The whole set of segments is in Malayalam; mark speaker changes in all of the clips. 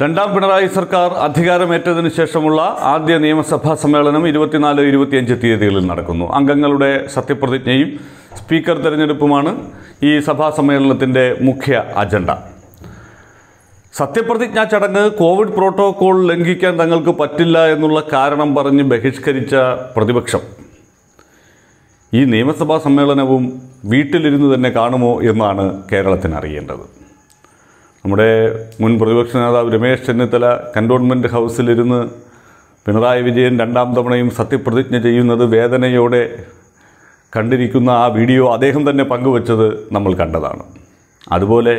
Speaker 1: രണ്ടാം പിണറായി സർക്കാർ അധികാരമേറ്റതിനു ശേഷമുള്ള ആദ്യ നിയമസഭാ സമ്മേളനം ഇരുപത്തിനാല് ഇരുപത്തിയഞ്ച് തീയതികളിൽ നടക്കുന്നു അംഗങ്ങളുടെ സത്യപ്രതിജ്ഞയും സ്പീക്കർ തെരഞ്ഞെടുപ്പുമാണ് ഈ സഭാ സമ്മേളനത്തിൻ്റെ മുഖ്യ അജണ്ട സത്യപ്രതിജ്ഞാ ചടങ്ങ് കോവിഡ് പ്രോട്ടോകോൾ ലംഘിക്കാൻ തങ്ങൾക്ക് പറ്റില്ല എന്നുള്ള കാരണം പറഞ്ഞ് ബഹിഷ്കരിച്ച പ്രതിപക്ഷം ഈ നിയമസഭാ സമ്മേളനവും വീട്ടിലിരുന്ന് തന്നെ കാണുമോ എന്നാണ് കേരളത്തിന് അറിയേണ്ടത് നമ്മുടെ മുൻ പ്രതിപക്ഷ നേതാവ് രമേശ് ചെന്നിത്തല കൻ്റോൺമെൻറ്റ് ഹൗസിലിരുന്ന് പിണറായി വിജയൻ രണ്ടാം തവണയും സത്യപ്രതിജ്ഞ ചെയ്യുന്നത് വേദനയോടെ കണ്ടിരിക്കുന്ന ആ വീഡിയോ അദ്ദേഹം തന്നെ പങ്കുവച്ചത് നമ്മൾ കണ്ടതാണ് അതുപോലെ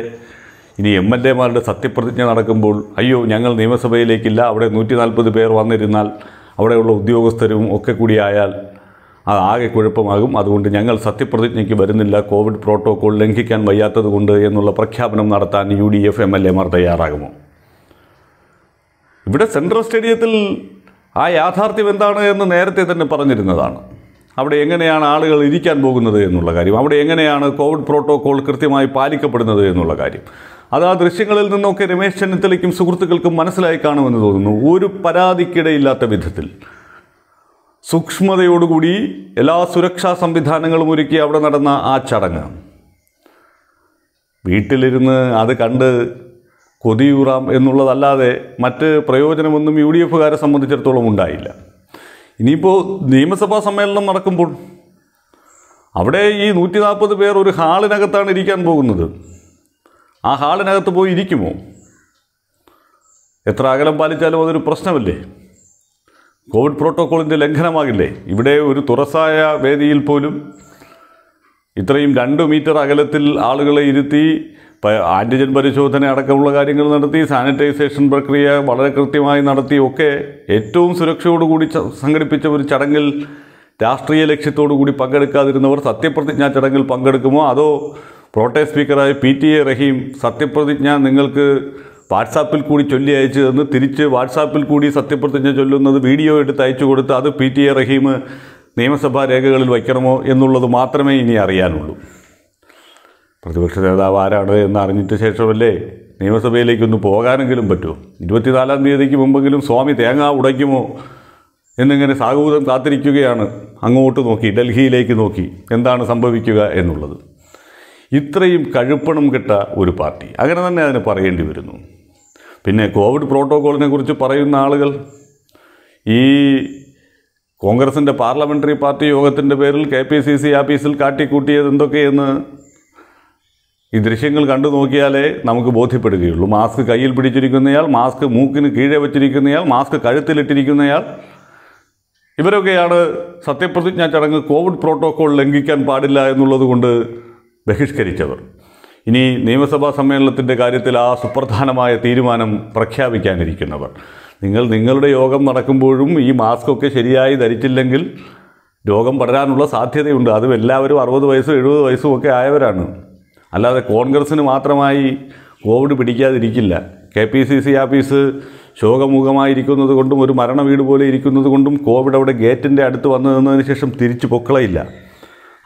Speaker 1: ഇനി എം എൽ എമാരുടെ സത്യപ്രതിജ്ഞ നടക്കുമ്പോൾ അയ്യോ ഞങ്ങൾ നിയമസഭയിലേക്കില്ല അവിടെ നൂറ്റി നാൽപ്പത് പേർ വന്നിരുന്നാൽ അവിടെയുള്ള ഉദ്യോഗസ്ഥരും ഒക്കെ കൂടിയായാൽ അത് ആകെ കുഴപ്പമാകും അതുകൊണ്ട് ഞങ്ങൾ സത്യപ്രതിജ്ഞയ്ക്ക് വരുന്നില്ല കോവിഡ് പ്രോട്ടോകോൾ ലംഘിക്കാൻ വയ്യാത്തതുകൊണ്ട് എന്നുള്ള പ്രഖ്യാപനം നടത്താൻ U D F M L എമാർ തയ്യാറാകുമോ ഇവിടെ സെൻട്രൽ സ്റ്റേഡിയത്തിൽ ആ യാഥാർത്ഥ്യം എന്താണ് എന്ന് നേരത്തെ തന്നെ പറഞ്ഞിരുന്നതാണ് അവിടെ എങ്ങനെയാണ് ആളുകൾ ഇരിക്കാൻ പോകുന്നത് എന്നുള്ള കാര്യം അവിടെ എങ്ങനെയാണ് കോവിഡ് പ്രോട്ടോകോൾ കൃത്യമായി പാലിക്കപ്പെടുന്നത് എന്നുള്ള കാര്യം അത് ആ ദൃശ്യങ്ങളിൽ നിന്നൊക്കെ രമേശ് ചെന്നിത്തലയ്ക്കും സുഹൃത്തുക്കൾക്കും മനസ്സിലായി കാണുമെന്ന് തോന്നുന്നു ഒരു പരാതിക്കിടയില്ലാത്ത വിധത്തിൽ സൂക്ഷ്മതയോടുകൂടി എല്ലാ സുരക്ഷാ സംവിധാനങ്ങളും ഒരുക്കി അവിടെ നടന്ന ആ ചടങ്ങ് വീട്ടിലിരുന്ന് അത് കണ്ട് കൊതിയൂറാം എന്നുള്ളതല്ലാതെ മറ്റ് പ്രയോജനമൊന്നും യു ഡി എഫുകാരെ സംബന്ധിച്ചിടത്തോളം ഉണ്ടായില്ല ഇനിയിപ്പോൾ നിയമസഭാ സമ്മേളനം നടക്കുമ്പോൾ അവിടെ ഈ നൂറ്റി നാൽപ്പത് പേർ ഒരു ഹാളിനകത്താണ് ഇരിക്കാൻ പോകുന്നത് ആ ഹാളിനകത്ത് പോയി ഇരിക്കുമോ എത്ര അകലം പാലിച്ചാലും അതൊരു പ്രശ്നമല്ലേ കോവിഡ് പ്രോട്ടോക്കോളിൻ്റെ ലംഘനമാകില്ലേ ഇവിടെ ഒരു തുറസായ വേദിയിൽ പോലും ഇത്രയും രണ്ട് മീറ്റർ അകലത്തിൽ ആളുകളെ ഇരുത്തി ആൻറ്റിജൻ പരിശോധന അടക്കമുള്ള കാര്യങ്ങൾ നടത്തി സാനിറ്റൈസേഷൻ പ്രക്രിയ വളരെ കൃത്യമായി നടത്തി ഒക്കെ ഏറ്റവും സുരക്ഷയോടുകൂടി സംഘടിപ്പിച്ച ഒരു ചടങ്ങിൽ രാഷ്ട്രീയ കൂടി പങ്കെടുക്കാതിരുന്നവർ സത്യപ്രതിജ്ഞാ ചടങ്ങിൽ പങ്കെടുക്കുമോ അതോ പ്രോട്ടേ സ്പീക്കറായ പി ടി എ റഹീം സത്യപ്രതിജ്ഞ നിങ്ങൾക്ക് വാട്സാപ്പിൽ കൂടി ചൊല്ലി അയച്ചു തന്ന് തിരിച്ച് വാട്സാപ്പിൽ കൂടി സത്യപ്രതിജ്ഞ ചൊല്ലുന്നത് വീഡിയോ എടുത്ത് അയച്ചു കൊടുത്ത് അത് പി ടി എ റഹീം നിയമസഭാ രേഖകളിൽ വയ്ക്കണമോ എന്നുള്ളത് മാത്രമേ ഇനി അറിയാനുള്ളൂ പ്രതിപക്ഷ നേതാവ് ആരാണ് എന്ന് അറിഞ്ഞിട്ട് ശേഷമല്ലേ നിയമസഭയിലേക്കൊന്ന് പോകാനെങ്കിലും പറ്റുമോ ഇരുപത്തിനാലാം തീയതിക്ക് മുമ്പെങ്കിലും സ്വാമി തേങ്ങ ഉടയ്ക്കുമോ എന്നിങ്ങനെ സാഹൂതം കാത്തിരിക്കുകയാണ് അങ്ങോട്ട് നോക്കി ഡൽഹിയിലേക്ക് നോക്കി എന്താണ് സംഭവിക്കുക എന്നുള്ളത് ഇത്രയും കഴുപ്പണം കിട്ട ഒരു പാർട്ടി അങ്ങനെ തന്നെ അതിന് പറയേണ്ടി വരുന്നു പിന്നെ കോവിഡ് പ്രോട്ടോക്കോളിനെ കുറിച്ച് പറയുന്ന ആളുകൾ ഈ കോൺഗ്രസിൻ്റെ പാർലമെൻ്ററി പാർട്ടി യോഗത്തിൻ്റെ പേരിൽ കെ പി സി സി ആഫീസിൽ കാട്ടിക്കൂട്ടിയത് എന്തൊക്കെയെന്ന് ഈ ദൃശ്യങ്ങൾ കണ്ടു നോക്കിയാലേ നമുക്ക് ബോധ്യപ്പെടുകയുള്ളൂ മാസ്ക് കയ്യിൽ പിടിച്ചിരിക്കുന്നയാൾ മാസ്ക് മൂക്കിന് കീഴേ വച്ചിരിക്കുന്നയാൾ മാസ്ക് കഴുത്തിലിട്ടിരിക്കുന്നയാൾ ഇവരൊക്കെയാണ് സത്യപ്രതിജ്ഞാ ചടങ്ങ് കോവിഡ് പ്രോട്ടോകോൾ ലംഘിക്കാൻ പാടില്ല എന്നുള്ളത് കൊണ്ട് ബഹിഷ്കരിച്ചവർ ഇനി നിയമസഭാ സമ്മേളനത്തിൻ്റെ കാര്യത്തിൽ ആ സുപ്രധാനമായ തീരുമാനം പ്രഖ്യാപിക്കാനിരിക്കുന്നവർ നിങ്ങൾ നിങ്ങളുടെ യോഗം നടക്കുമ്പോഴും ഈ മാസ്കൊക്കെ ശരിയായി ധരിച്ചില്ലെങ്കിൽ രോഗം പടരാനുള്ള സാധ്യതയുണ്ട് അതും എല്ലാവരും അറുപത് വയസ്സും എഴുപത് വയസ്സും ഒക്കെ ആയവരാണ് അല്ലാതെ കോൺഗ്രസ്സിന് മാത്രമായി കോവിഡ് പിടിക്കാതിരിക്കില്ല K P C C office ശോകമുഖമായിരിക്കുന്നത് കൊണ്ടും ഒരു മരണ വീട് പോലെ ഇരിക്കുന്നത് കൊണ്ടും കോവിഡ് അവിടെ ഗേറ്റിൻ്റെ അടുത്ത് വന്നു നിന്നതിന് ശേഷം തിരിച്ചു പൊക്കളയില്ല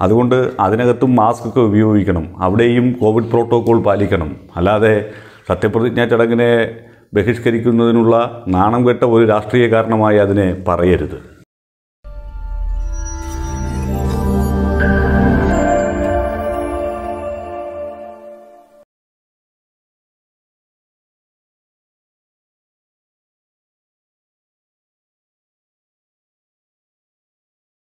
Speaker 1: അതുകൊണ്ട് അതിനകത്തും ഒക്കെ ഉപയോഗിക്കണം അവിടെയും കോവിഡ് പ്രോട്ടോകോൾ പാലിക്കണം അല്ലാതെ സത്യപ്രതിജ്ഞാ ചടങ്ങിനെ ബഹിഷ്കരിക്കുന്നതിനുള്ള നാണം കെട്ട ഒരു രാഷ്ട്രീയ കാരണമായി അതിനെ പറയരുത്